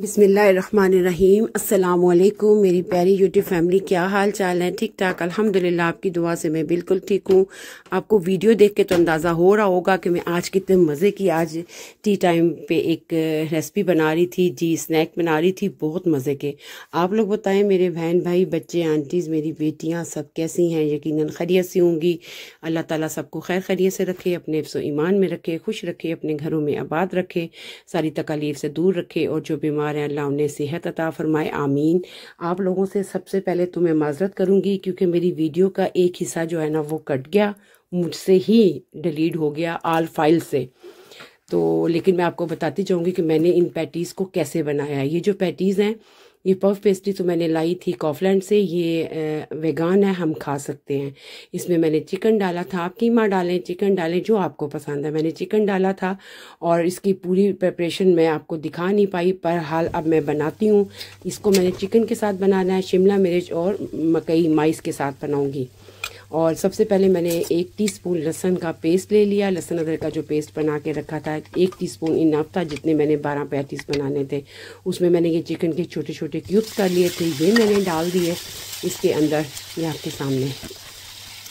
बिसमीम् अल्लाम मेरी प्यारी यूट्यूब फैमिली क्या हाल चाल है ठीक ठाक अल्हम्दुलिल्लाह आपकी दुआ से मैं बिल्कुल ठीक हूँ आपको वीडियो देख के तो अंदाज़ा हो रहा होगा कि मैं आज कितने मज़े की आज टी टाइम पे एक रेसिपी बना रही थी जी स्नैक बना रही थी बहुत मज़े के आप लोग बताएं मेरे बहन भाई बच्चे आंटीज़ मेरी बेटियाँ सब कैसी हैं यकीन खरीत सी होंगी अल्लाह ताली सबको खैर खरीत से रखे अपने ईमान में रखे खुश रखे अपने घरों में आबाद रखे सारी तकालीफ से दूर रखे और जो बीमार फरमा रहे हैं अल्लाह उन्हें सेहत अता फरमाए आमीन आप लोगों से सबसे पहले तो मैं माजरत करूँगी क्योंकि मेरी वीडियो का एक हिस्सा जो है ना वो कट गया मुझसे ही डिलीट हो गया आल फाइल से तो लेकिन मैं आपको बताती चाहूँगी कि मैंने इन पैटीज़ को कैसे बनाया ये जो पैटीज़ हैं ये पफ पेस्ट्री तो मैंने लाई थी कॉफलैंड से ये वेगान है हम खा सकते हैं इसमें मैंने चिकन डाला था आप कीमा डालें चिकन डालें जो आपको पसंद है मैंने चिकन डाला था और इसकी पूरी प्रिपरेशन मैं आपको दिखा नहीं पाई पर हाल अब मैं बनाती हूँ इसको मैंने चिकन के साथ बनाना है शिमला मिर्च और मकई माइस के साथ बनाऊँगी और सबसे पहले मैंने एक टीस्पून लहसन का पेस्ट ले लिया लहसन अदरक का जो पेस्ट बना के रखा था एक टीस्पून इनाफ था जितने मैंने बारह पैंतीस बनाने थे उसमें मैंने ये चिकन के छोटे छोटे क्यूब्स कर लिए थे ये मैंने डाल दिए इसके अंदर ये आपके सामने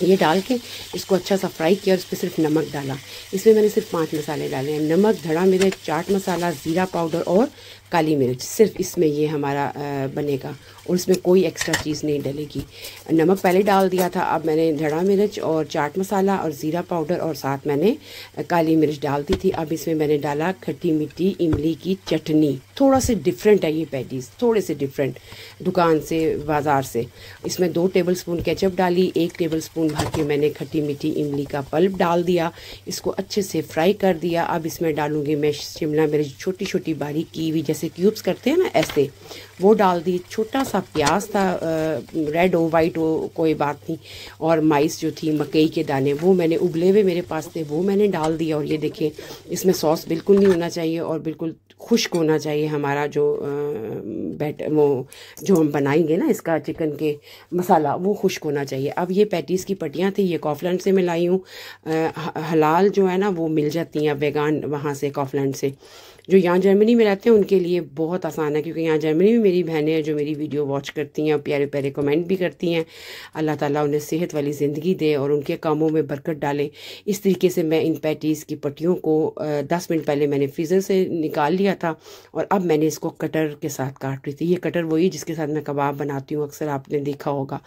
ये डाल के इसको अच्छा सा फ्राई किया और इस पर सिर्फ नमक डाला इसमें मैंने सिर्फ पांच मसाले डाले हैं नमक धड़ा मिर्च चाट मसाला ज़ीरा पाउडर और काली मिर्च सिर्फ इसमें ये हमारा बनेगा और इसमें कोई एक्स्ट्रा चीज़ नहीं डलेगी नमक पहले डाल दिया था अब मैंने धड़ा मिर्च और चाट मसाला और ज़ीरा पाउडर और साथ मैंने काली मिर्च डाल दी थी अब इसमें मैंने डाला खट्टी मिट्टी इमली की चटनी थोड़ा से डिफरेंट है ये पैटीज थोड़े से डिफरेंट दुकान से बाज़ार से इसमें दो टेबल स्पून केचप डाली एक टेबल स्पून भर के मैंने खट्टी मिट्टी इमली का पल्प डाल दिया इसको अच्छे से फ्राई कर दिया अब इसमें डालूँगी मैं शिमला मिर्च छोटी छोटी बारीक की हुई जैसे जैसे क्यूब्स करते हैं ना ऐसे वो डाल दी छोटा सा प्याज था रेड हो वाइट हो कोई बात नहीं और माइस जो थी मकई के दाने वो मैंने उबले हुए मेरे पास थे वो मैंने डाल दिया और ये देखें इसमें सॉस बिल्कुल नहीं होना चाहिए और बिल्कुल खुश्क होना चाहिए हमारा जो बैट वो जो हम बनाएंगे ना इसका चिकन के मसाला वो खुश्क होना चाहिए अब ये पैटीज़ की पट्टियाँ थी ये कॉफलैंड से मैं लाई हूँ हलाल जो है ना वो मिल जाती हैं अब वेगान वहाँ से कॉफलैंड से जो यहाँ जर्मनी में रहते हैं उनके लिए बहुत आसान है क्योंकि यहाँ जर्मनी में मेरी बहनें हैं जो मेरी वीडियो वॉच करती हैं और प्यारे प्यारे कमेंट भी करती हैं अल्लाह ताला उन्हें सेहत वाली ज़िंदगी दे और उनके कामों में बरकत डाले इस तरीके से मैं इन पैटीज़ की पट्टियों को दस मिनट पहले मैंने फ्रीज़र से निकाल लिया था और अब मैंने इसको कटर के साथ काट रही थी ये कटर वही जिसके साथ मैं कबाब बनाती हूँ अक्सर आपने देखा होगा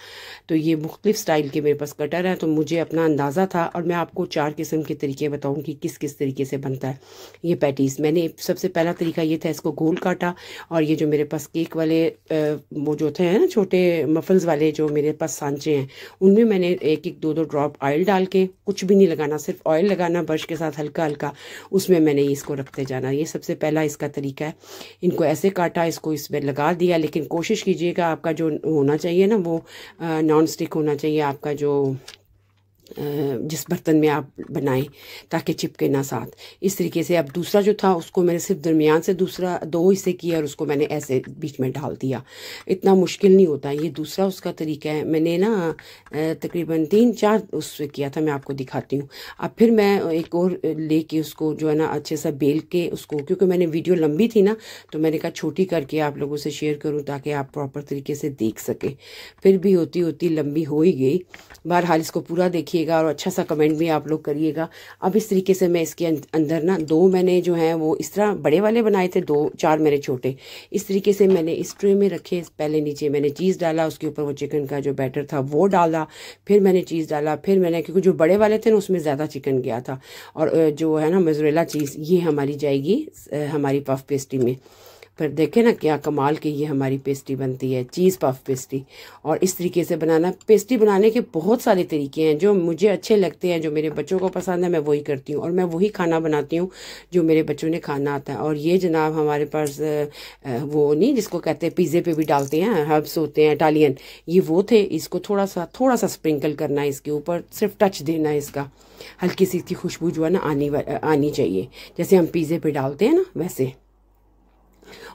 तो ये मुख्तफ़ स्टाइल के मेरे पास कटर हैं तो मुझे अपना अंदाज़ा था और मैं आपको चार किस्म के तरीके बताऊँ कि किस किस तरीके से बनता है ये पैटीज़ मैंने सबसे पहला तरीका ये था इसको गोल काटा और ये जो मेरे पास केक वाले वो जो थे ना छोटे मफल्स वाले जो मेरे पास सांचे हैं उनमें मैंने एक एक दो दो ड्रॉप ऑयल डाल के कुछ भी नहीं लगाना सिर्फ ऑयल लगाना ब्रश के साथ हल्का हल्का उसमें मैंने इसको रखते जाना ये सबसे पहला इसका तरीका है इनको ऐसे काटा इसको इसमें लगा दिया लेकिन कोशिश कीजिएगा आपका जो होना चाहिए ना वो नॉन स्टिक होना चाहिए आपका जो जिस बर्तन में आप बनाएं ताकि चिपके ना साथ इस तरीके से अब दूसरा जो था उसको मैंने सिर्फ दरमियान से दूसरा दो हिस्से किया और उसको मैंने ऐसे बीच में डाल दिया इतना मुश्किल नहीं होता ये दूसरा उसका तरीका है मैंने ना तकरीबन तीन चार उस किया था मैं आपको दिखाती हूँ अब फिर मैं एक और लेके उसको जो है ना अच्छे सा बेल के उसको क्योंकि मैंने वीडियो लंबी थी ना तो मैंने कहा छोटी करके आप लोगों से शेयर करूँ ताकि आप प्रॉपर तरीके से देख सकें फिर भी होती होती लंबी हो ही गई बहरहाल इसको पूरा देखिए देखिएगा और अच्छा सा कमेंट भी आप लोग करिएगा अब इस तरीके से मैं इसके अं-, अंदर ना दो मैंने जो है वो इस तरह बड़े वाले बनाए थे दो चार मेरे छोटे इस तरीके से मैंने इस ट्रे में रखे पहले नीचे मैंने चीज़ डाला उसके ऊपर वो चिकन का जो बैटर था वो डाला फिर मैंने चीज़ डाला फिर मैंने क्योंकि जो बड़े वाले थे ना उसमें ज़्यादा चिकन गया था और जो है ना मजरेला चीज़ ये हमारी जाएगी हमारी पफ पेस्ट्री में फिर देखें ना क्या कमाल की ये हमारी पेस्ट्री बनती है चीज़ पफ पेस्ट्री और इस तरीके से बनाना पेस्ट्री बनाने के बहुत सारे तरीके हैं जो मुझे अच्छे लगते हैं जो मेरे बच्चों को पसंद है मैं वही करती हूँ और मैं वही खाना बनाती हूँ जो मेरे बच्चों ने खाना आता है और ये जनाब हमारे पास वो नहीं जिसको कहते हैं पिज़्ज़े पे भी डालते हैं हर्ब्स होते हैं इटालियन ये वो थे इसको थोड़ा सा थोड़ा सा स्प्रिंकल करना है इसके ऊपर सिर्फ टच देना है इसका हल्की सी इसकी खुशबू जो है ना आनी आनी चाहिए जैसे हम पिज़्ज़े पर डालते हैं ना वैसे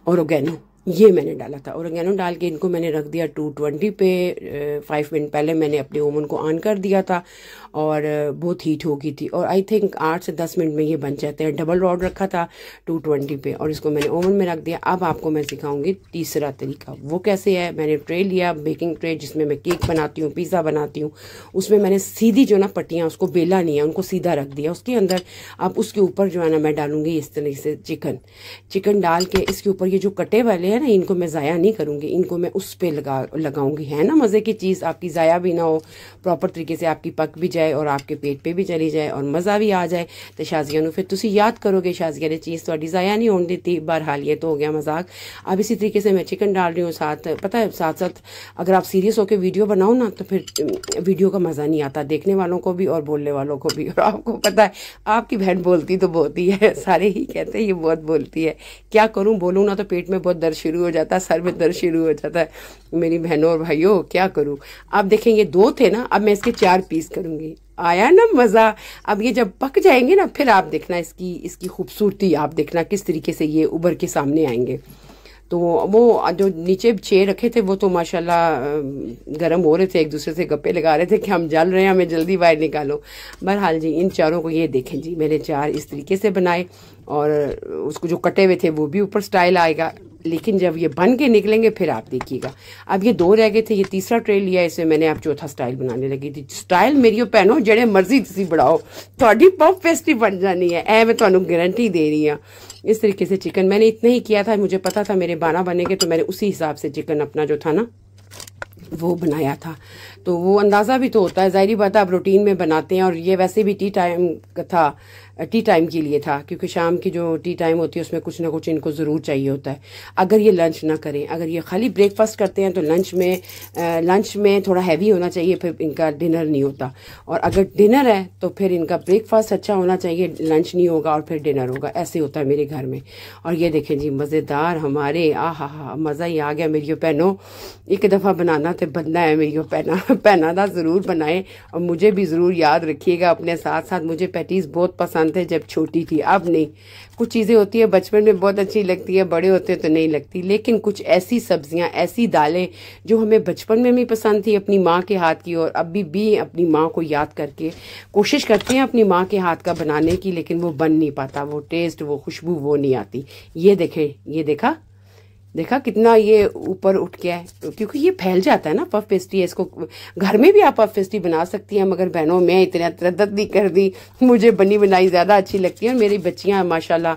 orogenu. ये मैंने डाला था और ओरिगेनो डाल के इनको मैंने रख दिया टू ट्वेंटी पे फाइव मिनट पहले मैंने अपने ओवन को ऑन कर दिया था और बहुत हीट हो गई थी और आई थिंक आठ से दस मिनट में ये बन जाते हैं डबल रॉड रखा था टू ट्वेंटी पे और इसको मैंने ओवन में रख दिया अब आपको मैं सिखाऊंगी तीसरा तरीका वो कैसे है मैंने ट्रे लिया बेकिंग ट्रे जिसमें मैं केक बनाती हूँ पिज़्ज़ा बनाती हूँ उसमें मैंने सीधी जो ना पट्टियाँ उसको बेला नहीं है उनको सीधा रख दिया उसके अंदर अब उसके ऊपर जो है ना मैं डालूंगी इस तरह से चिकन चिकन डाल के इसके ऊपर ये जो कटे वाले हैं है ना इनको मैं ज़ाया नहीं करूँगी इनको मैं उस पर लगा लगाऊंगी है ना मज़े की चीज़ आपकी ज़ाया भी ना हो प्रॉपर तरीके से आपकी पक भी जाए और आपके पेट पे भी चली जाए और मज़ा भी आ जाए तो शाजिया फिर तुम याद करोगे शाजिया ने चीज़ थोड़ी ज़ाया नहीं होने दी बहरहाल ये तो हो गया मजाक अब इसी तरीके से मैं चिकन डाल रही हूँ साथ पता है साथ साथ अगर आप सीरियस होकर वीडियो बनाओ ना तो फिर वीडियो का मज़ा नहीं आता देखने वालों को भी और बोलने वालों को भी और आपको पता है आपकी बहन बोलती तो बहुत ही है सारे ही कहते हैं ये बहुत बोलती है क्या करूँ बोलूँ ना तो पेट में बहुत दर्द शुरू हो जाता है सर में दर्द शुरू हो जाता है मेरी बहनों और भाइयों क्या करूँ अब देखें ये दो थे ना अब मैं इसके चार पीस करूँगी आया ना मज़ा अब ये जब पक जाएंगे ना फिर आप देखना इसकी इसकी खूबसूरती आप देखना किस तरीके से ये उभर के सामने आएंगे तो वो जो नीचे छे रखे थे वो तो माशाल्लाह गरम हो रहे थे एक दूसरे से गप्पे लगा रहे थे कि हम जल रहे हैं हमें जल्दी बाहर निकालो बहरहाल जी इन चारों को ये देखें जी मैंने चार इस तरीके से बनाए और उसको जो कटे हुए थे वो भी ऊपर स्टाइल आएगा लेकिन जब ये बन के निकलेंगे फिर आप देखिएगा अब ये दो रह गए थे ये तीसरा ट्रे लिया इसमें मैंने आप चौथा स्टाइल बनाने लगी थी स्टाइल मेरी पहनो जड़े मर्जी बढ़ाओ थोड़ी पॉप फेस्टिव बन जानी है ऐ मैं ਤੁਹਾਨੂੰ गारंटी दे रही हूँ इस तरीके से चिकन मैंने इतना ही किया था मुझे पता था मेरे बारह बनेंगे तो मैंने उसी हिसाब से चिकन अपना जो था ना वो बनाया था तो वो अंदाज़ा भी तो होता है ज़ाहरी बात है आप रूटीन में बनाते हैं और ये वैसे भी टी टाइम का था टी टाइम के लिए था क्योंकि शाम की जो टी टाइम होती है उसमें कुछ ना कुछ इनको ज़रूर चाहिए होता है अगर ये लंच ना करें अगर ये खाली ब्रेकफास्ट करते हैं तो लंच में लंच में थोड़ा हैवी होना चाहिए फिर इनका डिनर नहीं होता और अगर डिनर है तो फिर इनका ब्रेकफास्ट अच्छा होना चाहिए लंच नहीं होगा और फिर डिनर होगा ऐसे होता है मेरे घर में और ये देखें जी मज़ेदार हमारे आ हा हा मज़ा ही आ गया मेरी पहनो एक दफ़ा बनाना तो बनना है मेरी पहना था ज़रूर बनाएं और मुझे भी ज़रूर याद रखिएगा अपने साथ साथ मुझे पैटीज़ बहुत पसंद पसंद थे जब छोटी थी अब नहीं कुछ चीज़ें होती है बचपन में बहुत अच्छी लगती है बड़े होते तो नहीं लगती लेकिन कुछ ऐसी सब्जियां ऐसी दालें जो हमें बचपन में भी पसंद थी अपनी माँ के हाथ की और अभी भी अपनी माँ को याद करके कोशिश करते हैं अपनी माँ के हाथ का बनाने की लेकिन वो बन नहीं पाता वो टेस्ट वो खुशबू वो नहीं आती ये देखें ये देखा देखा कितना ये ऊपर उठ गया है क्योंकि ये फैल जाता है ना पफ पेस्ट्री इसको घर में भी आप पफ पेस्ट्री बना सकती हैं मगर बहनों मैं इतना तरद नहीं कर दी मुझे बनी बनाई ज़्यादा अच्छी लगती है और मेरी बच्चियाँ माशाल्लाह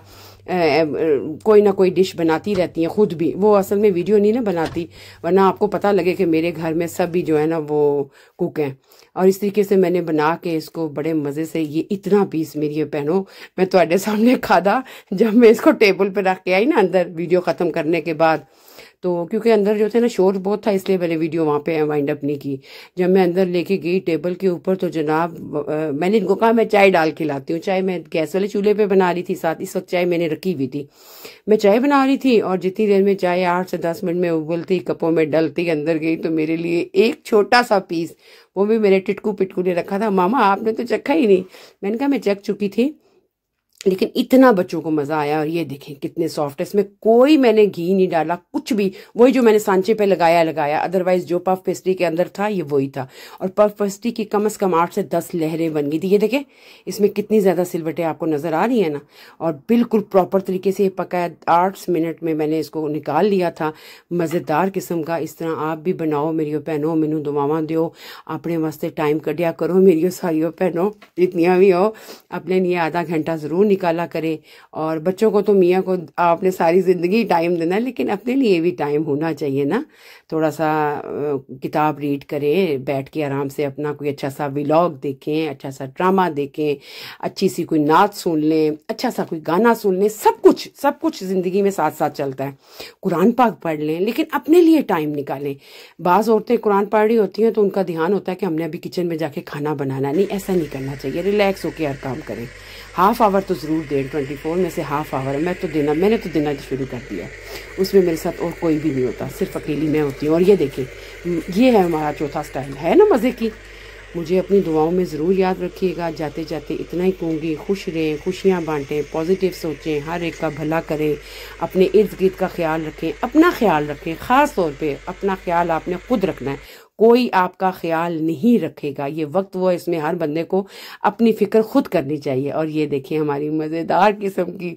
कोई ना कोई डिश बनाती रहती हैं खुद भी वो असल में वीडियो नहीं ना बनाती वरना आपको पता लगे कि मेरे घर में सभी जो है ना वो कुक हैं और इस तरीके से मैंने बना के इसको बड़े मज़े से ये इतना पीस मेरी पहनो मैं थोड़े तो सामने खादा जब मैं इसको टेबल पर रख के आई ना अंदर वीडियो ख़त्म करने के बाद तो क्योंकि अंदर जो थे ना शोर बहुत था इसलिए मैंने वीडियो वहाँ पे वाइंड अप नहीं की जब मैं अंदर लेके गई टेबल के ऊपर तो जनाब मैंने इनको कहा मैं चाय डाल के लाती हूँ चाय मैं गैस वाले चूल्हे पे बना रही थी साथ इस वक्त चाय मैंने रखी हुई थी मैं चाय बना रही थी और जितनी देर में चाय आठ से दस मिनट में उबलती कपों में डलती अंदर गई तो मेरे लिए एक छोटा सा पीस वो भी मेरे टिटकू पिटकू ने रखा था मामा आपने तो चखा ही नहीं मैंने कहा मैं चख चुकी थी लेकिन इतना बच्चों को मजा आया और ये देखें कितने सॉफ्ट है इसमें कोई मैंने घी नहीं डाला कुछ भी वही जो मैंने सांचे पे लगाया लगाया अदरवाइज जो पफ पेस्ट्री के अंदर था ये वही था और पफ पेस्ट्री की कम से कम आठ से दस लहरें बन गई थी ये देखें इसमें कितनी ज़्यादा सिलवटें आपको नज़र आ रही है ना और बिल्कुल प्रॉपर तरीके से पकाया आठ मिनट में मैंने इसको निकाल लिया था मज़ेदार किस्म का इस तरह आप भी बनाओ मेरी पहनो मैनू दुआव दो अपने वास्ते टाइम कटिया करो मेरी सारियों पहनो जितनी भी हो अपने लिए आधा घंटा ज़रूर निकाला करें और बच्चों को तो मियाँ को आपने सारी ज़िंदगी टाइम देना है लेकिन अपने लिए भी टाइम होना चाहिए ना थोड़ा सा किताब रीड करें बैठ के आराम से अपना कोई अच्छा सा व्लॉग देखें अच्छा सा ड्रामा देखें अच्छी सी कोई नाच सुन लें अच्छा सा कोई गाना सुन लें सब कुछ सब कुछ ज़िंदगी में साथ साथ चलता है कुरान पाक पढ़ लें लेकिन अपने लिए टाइम निकालें बाज़ औरतें कुरान पढ़ रही होती हैं तो उनका ध्यान होता है कि हमने अभी किचन में जाके खाना बनाना नहीं ऐसा नहीं करना चाहिए रिलैक्स होकर हर काम करें हाफ आवर तो ज़रूर दें ट्वेंटी फोर में से हाफ आवर मैं तो देना मैंने तो देना शुरू कर दिया उसमें मेरे साथ और कोई भी नहीं होता सिर्फ अकेली मैं होती हूँ और ये देखें ये है हमारा चौथा स्टाइल है ना मज़े की मुझे अपनी दुआओं में ज़रूर याद रखिएगा जाते जाते इतना ही कहूँगी खुश रहें खुशियाँ बांटें पॉजिटिव सोचें हर एक का भला करें अपने इर्द गिर्द का ख्याल रखें अपना ख्याल रखें ख़ास तौर पे अपना ख्याल आपने खुद रखना है कोई आपका ख्याल नहीं रखेगा ये वक्त वो इसमें हर बंदे को अपनी फिक्र खुद करनी चाहिए और ये देखिए हमारी मज़ेदार किस्म की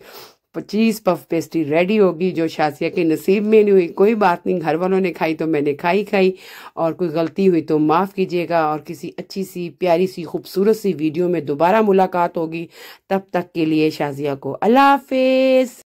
पच्चीस पफ पेस्ट्री रेडी होगी जो शासिया के नसीब में नहीं हुई कोई बात नहीं घर वालों ने खाई तो मैंने खाई खाई और कोई गलती हुई तो माफ़ कीजिएगा और किसी अच्छी सी प्यारी सी खूबसूरत सी वीडियो में दोबारा मुलाकात होगी तब तक के लिए शाजिया को अल्लाह हाफिज़